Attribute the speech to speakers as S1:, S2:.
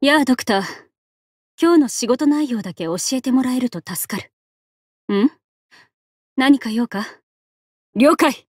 S1: やあ、ドクター。今日の仕事内容だけ教えてもらえると助かる。ん何か用か
S2: 了解